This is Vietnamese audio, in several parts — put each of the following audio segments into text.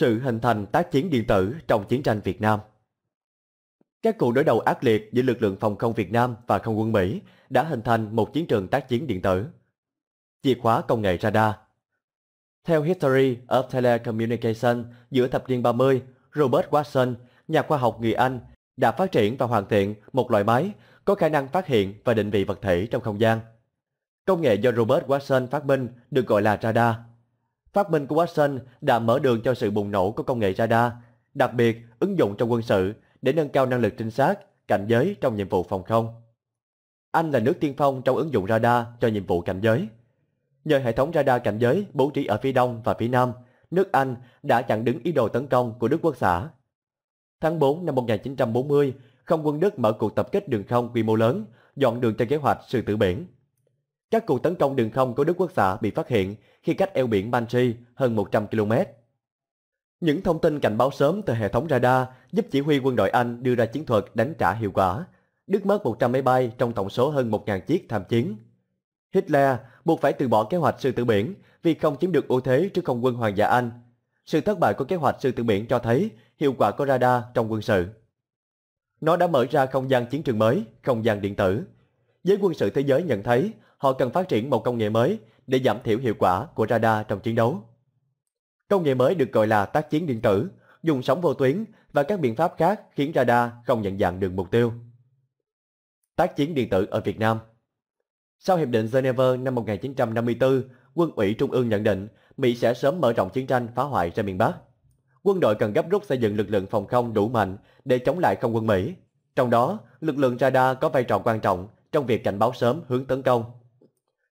sự hình thành tác chiến điện tử trong chiến tranh Việt Nam. Các cuộc đối đầu ác liệt giữa lực lượng phòng không Việt Nam và không quân Mỹ đã hình thành một chiến trường tác chiến điện tử. Chìa khóa công nghệ radar Theo History of Telecommunication giữa thập niên 30, Robert Watson, nhà khoa học người Anh, đã phát triển và hoàn thiện một loại máy có khả năng phát hiện và định vị vật thể trong không gian. Công nghệ do Robert Watson phát minh được gọi là radar Phát minh của Watson đã mở đường cho sự bùng nổ của công nghệ radar, đặc biệt ứng dụng trong quân sự để nâng cao năng lực trinh sát, cảnh giới trong nhiệm vụ phòng không. Anh là nước tiên phong trong ứng dụng radar cho nhiệm vụ cảnh giới. Nhờ hệ thống radar cảnh giới bố trí ở phía đông và phía nam, nước Anh đã chặn đứng ý đồ tấn công của Đức Quốc xã. Tháng 4 năm 1940, không quân Đức mở cuộc tập kích đường không quy mô lớn, dọn đường cho kế hoạch sự tử biển. Các cuộc tấn công đường không của Đức Quốc xã bị phát hiện khi cách eo biển Banji hơn 100 km. Những thông tin cảnh báo sớm từ hệ thống radar giúp chỉ huy quân đội Anh đưa ra chiến thuật đánh trả hiệu quả. Đức mất 100 máy bay trong tổng số hơn 1.000 chiếc tham chiến. Hitler buộc phải từ bỏ kế hoạch sư tử biển vì không chiếm được ưu thế trước không quân Hoàng gia Anh. Sự thất bại của kế hoạch sư tử biển cho thấy hiệu quả của radar trong quân sự. Nó đã mở ra không gian chiến trường mới, không gian điện tử. Giới quân sự thế giới nhận thấy họ cần phát triển một công nghệ mới để giảm thiểu hiệu quả của radar trong chiến đấu. Công nghệ mới được gọi là tác chiến điện tử, dùng sóng vô tuyến và các biện pháp khác khiến radar không nhận dạng đường mục tiêu. Tác chiến điện tử ở Việt Nam Sau Hiệp định Geneva năm 1954, Quân ủy Trung ương nhận định Mỹ sẽ sớm mở rộng chiến tranh phá hoại ra miền Bắc. Quân đội cần gấp rút xây dựng lực lượng phòng không đủ mạnh để chống lại không quân Mỹ. Trong đó, lực lượng radar có vai trò quan trọng trong việc cảnh báo sớm hướng tấn công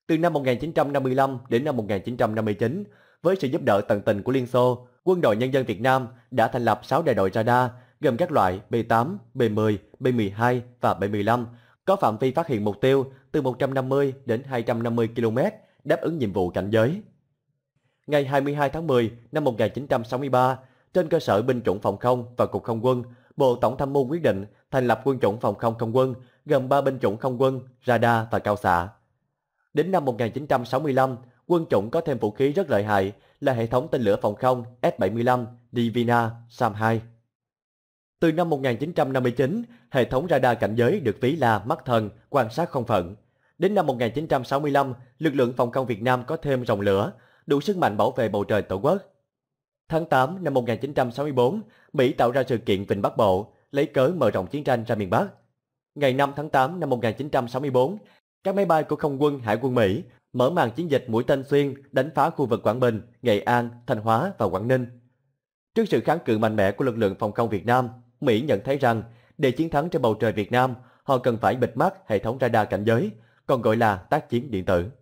từ năm 1955 đến năm 1959, với sự giúp đỡ tận tình của Liên Xô, Quân đội Nhân dân Việt Nam đã thành lập 6 đại đội radar gồm các loại B8, B10, B12 và B15 có phạm vi phát hiện mục tiêu từ 150 đến 250 km đáp ứng nhiệm vụ cảnh giới. Ngày 22 tháng 10 năm 1963, trên cơ sở binh chủng phòng không và cục không quân, Bộ Tổng tham mưu quyết định thành lập quân chủng phòng không không quân gồm 3 binh chủng không quân, radar và cao xạ. Đến năm 1965, quân chủng có thêm vũ khí rất lợi hại là hệ thống tên lửa phòng không S-75 Divina SAM-2. Từ năm 1959, hệ thống radar cảnh giới được ví là mắt thần quan sát không phận. Đến năm 1965, lực lượng phòng không Việt Nam có thêm rồng lửa, đủ sức mạnh bảo vệ bầu trời Tổ quốc. Tháng 8 năm 1964, Mỹ tạo ra sự kiện Vịnh Bắc Bộ, lấy cớ mở rộng chiến tranh ra miền Bắc. Ngày 5 tháng 8 năm 1964, các máy bay của không quân hải quân Mỹ mở màn chiến dịch mũi tên xuyên đánh phá khu vực Quảng Bình, Nghệ An, Thanh Hóa và Quảng Ninh. Trước sự kháng cự mạnh mẽ của lực lượng phòng không Việt Nam, Mỹ nhận thấy rằng để chiến thắng trên bầu trời Việt Nam, họ cần phải bịt mắt hệ thống radar cảnh giới, còn gọi là tác chiến điện tử.